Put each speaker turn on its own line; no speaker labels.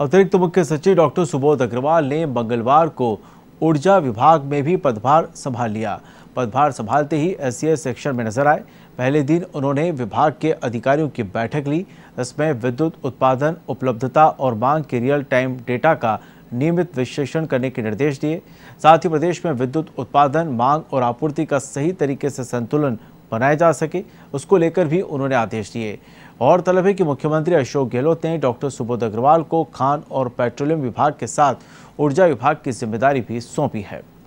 अतिरिक्त मुख्य सचिव डॉक्टर सुबोध अग्रवाल ने मंगलवार को ऊर्जा विभाग में भी पदभार संभाल लिया पदभार संभालते ही एस सेक्शन में नजर आए पहले दिन उन्होंने विभाग के अधिकारियों की बैठक ली इसमें विद्युत उत्पादन उपलब्धता और मांग के रियल टाइम डेटा का नियमित विश्लेषण करने के निर्देश दिए साथ ही प्रदेश में विद्युत उत्पादन मांग और आपूर्ति का सही तरीके से संतुलन बनाया जा सके उसको लेकर भी उन्होंने आदेश दिए और तलब है कि मुख्यमंत्री अशोक गहलोत ने डॉक्टर सुबोध अग्रवाल को खान और पेट्रोलियम विभाग के साथ ऊर्जा विभाग की जिम्मेदारी भी सौंपी है